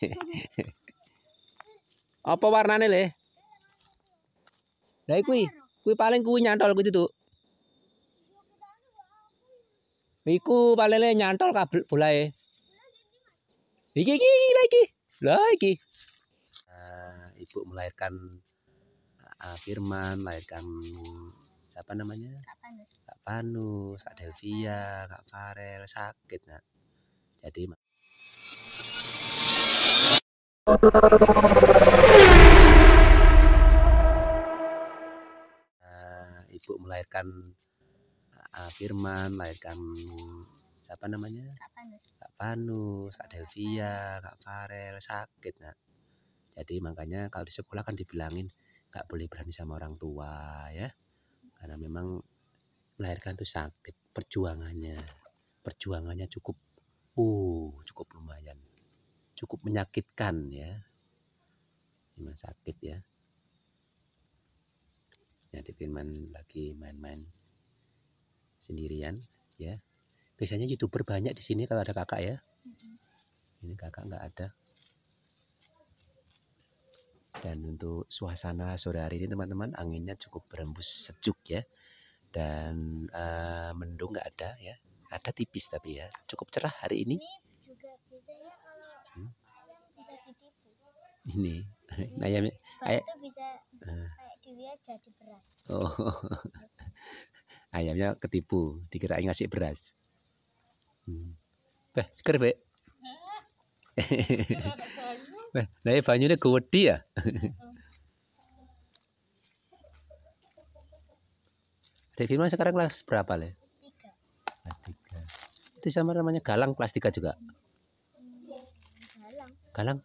Apa warna nih le? Lah kui, kui paling kui nyantol kui itu. Iku paling le nyantol kabel bolae. Iki iki iki. lagi. lagi. Uh, eh, ibu melahirkan uh, Firman, melahirkan siapa namanya? Kak Panus, Kak, Delvia, Kak Farel sakit nak. Jadi Eh, ibu melahirkan eh, Firman, melahirkan siapa namanya? Kak Panus, Kak, Delvia, Kak Farel sakit nak. Jadi makanya kalau di sekolah kan dibilangin nggak boleh berani sama orang tua ya, karena memang melahirkan tuh sakit perjuangannya, perjuangannya cukup, uh cukup lumayan cukup menyakitkan ya. Memang sakit ya. Nah, ya, Firman lagi main-main sendirian ya. Biasanya youtuber banyak di sini kalau ada kakak ya. Ini kakak nggak ada. Dan untuk suasana sore hari ini teman-teman anginnya cukup berembus sejuk ya. Dan uh, mendung nggak ada ya. Ada tipis tapi ya. Cukup cerah hari ini. ini ayam nah, ya, ayam itu bisa uh. dilihat jadi beras oh ayamnya ketipu dikirain ngasih beras hmm. bah seger beh nah banyu ini kewedi ya Devima ya? oh. sekarang kelas berapa le? Tiga. Kelas tiga. Itu sama namanya Galang kelas tiga juga. Hmm. Galang. Galang?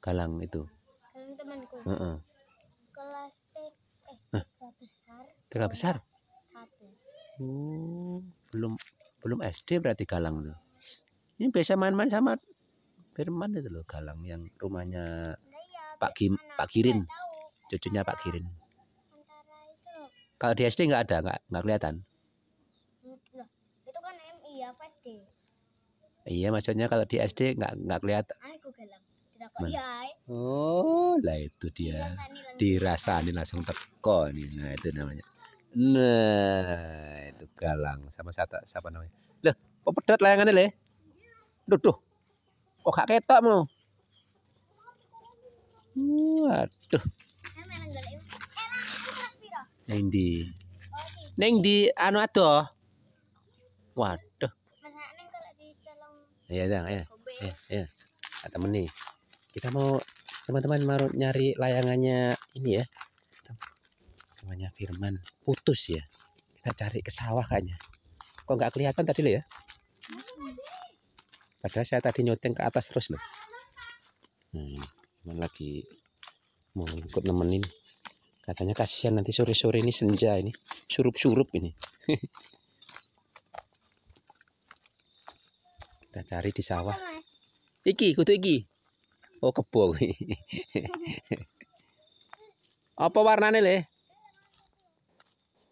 Galang itu. Galang temanku. Uh -uh. Kelas TK eh huh? besar. TK besar? Satu. Oh, belum belum SD berarti Galang tuh. Ini biasa main-main sama Firman itu loh Galang yang rumahnya iya, Pak Kim, Pak Kirin. Cucunya Pak Kirin. Kalau di SD nggak ada, nggak nggak kelihatan. itu kan MI ya, Iya, maksudnya kalau di SD nggak nggak kelihatan. Aku Galang. Iya, eh? Oh, lah itu dia. Dirasani langsung teko ini Nah, itu namanya. Nah, itu galang sama siapa, siapa namanya? Loh, kok pedet layangannya, Le? Duh, duh. Kok gak ketok mau? Waduh. Neng eh, di. Oh, Neng di anu ado Waduh. Iya, ya ya ya Tak meni kita mau teman-teman mau nyari layangannya ini ya namanya Firman putus ya kita cari ke sawah kayaknya kok nggak kelihatan tadi lo ya padahal saya tadi nyoteng ke atas terus loh hmm, cuman lagi mau ikut nemenin katanya kasihan nanti sore-sore ini senja ini surup-surup ini kita cari di sawah iki kutu iki Oh kebo Apa warnane le?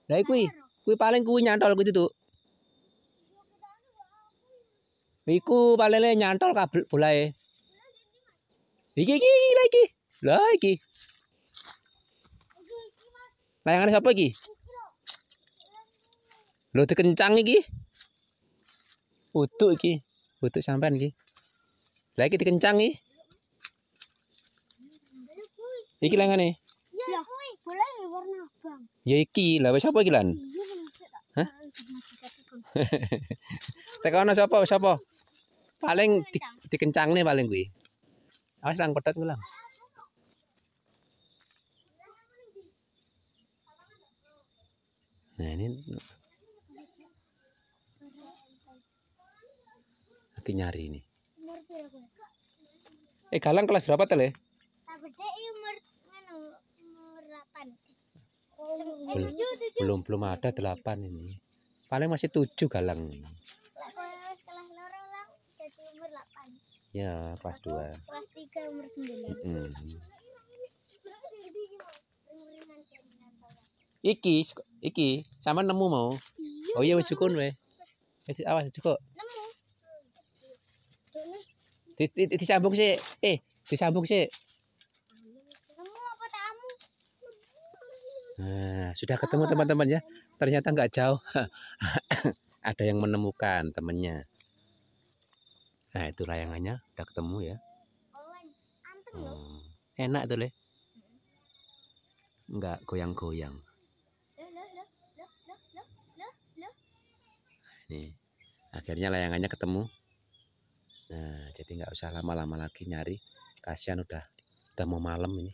Lah kuwi, kuwi paling kuwi nyantol kuwi itu. Iku paling le nyantol kabel bolae. Iki iki iki lah iki. Lah iki. Layangane sapa iki? Lho dikencang iki. Utuk iki, utuk sampean iki. Lah iki dikencang iki. Iki lan ngene. Ya, ya. ya warna abang. Ya iki lah wis sapa iki lan? Iya, Hah? Tekono sapa sapa? Paling di, dikencangne paling kuwi. Awas ah, lan pedot lan. Nah ini lagi nyari ini. Ya, eh galang kelas berapa tele? Ya? belum, belum ada delapan ini paling masih tujuh galang ya pas dua iki iki sama nemu mau oh iya wes cukup wes awas cukup di, di, disambung sih eh disambung sih Nah, sudah ah. ketemu teman-teman ya. Ternyata nggak jauh. Ada yang menemukan temannya. Nah, itu layangannya. Udah ketemu ya. Hmm. Enak tuh, leh Nggak goyang-goyang. Nih, akhirnya layangannya ketemu. Nah, jadi nggak usah lama-lama lagi nyari. Kasihan udah, udah mau malam ini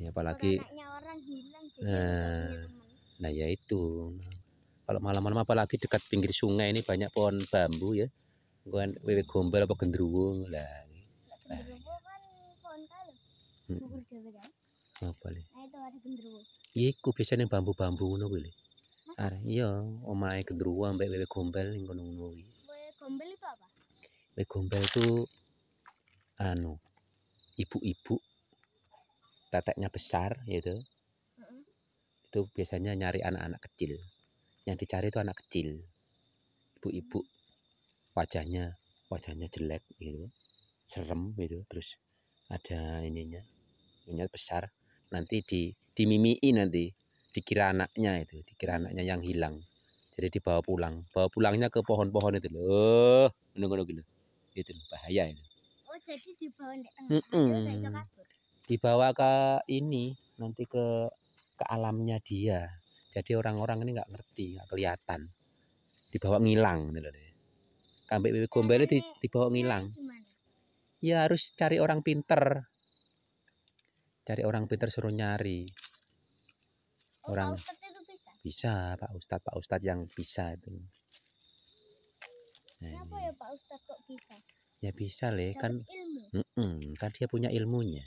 ya apalagi orang hilang, nah nah ya itu kalau malam-malam apalagi dekat pinggir sungai ini banyak pohon bambu ya bukan wewe gombel apa gendruwung lah nah. Kan kan? apa nah, iya iku biasanya bambu-bambu ngono -bambu, le arek iya omahe gendruwung ambek wewe gombel yang kono ngono wewe gombel itu apa wewe gombel itu anu ibu-ibu teteknya besar gitu itu biasanya nyari anak-anak kecil yang dicari itu anak kecil ibu-ibu wajahnya wajahnya jelek gitu serem gitu terus ada ininya ininya besar nanti di dimimii nanti dikira anaknya itu dikira anaknya yang hilang jadi dibawa pulang bawa pulangnya ke pohon-pohon itu loh menunggu gitu itu bahaya itu oh jadi dibawa di tengah mm -mm dibawa ke ini nanti ke ke alamnya dia jadi orang-orang ini nggak ngerti nggak kelihatan dibawa ngilang kambing bebek gombel itu dibawa ngilang ya harus cari orang pinter cari orang pinter suruh nyari oh, orang bisa pak ustadz pak ustadz yang bisa itu nah, kenapa ya pak ustadz kok bisa ya bisa leh kan Mm -mm, kan dia punya ilmunya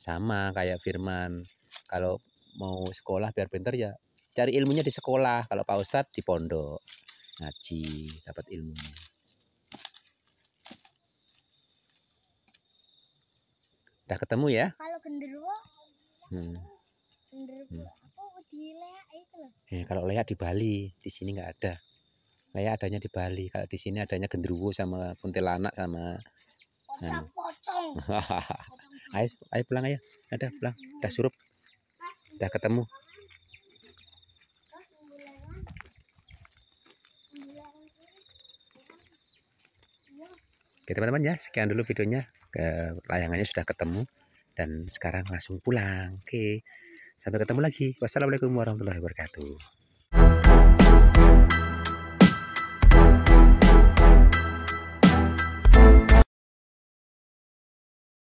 sama kayak Firman kalau mau sekolah biar pinter ya cari ilmunya di sekolah kalau Pak Ustadz di pondok ngaji dapat ilmunya udah ketemu ya kalau genderuwo hmm. hmm. itu loh ya, kalau lihat di Bali di sini nggak ada leak adanya di Bali kalau di sini adanya genderuwo sama kuntilanak sama pocong, hmm. pocong. ayo ayo pulang ayo ada pulang udah surup udah ketemu Oke teman-teman ya sekian dulu videonya ke layangannya sudah ketemu dan sekarang langsung pulang oke sampai ketemu lagi wassalamualaikum warahmatullahi wabarakatuh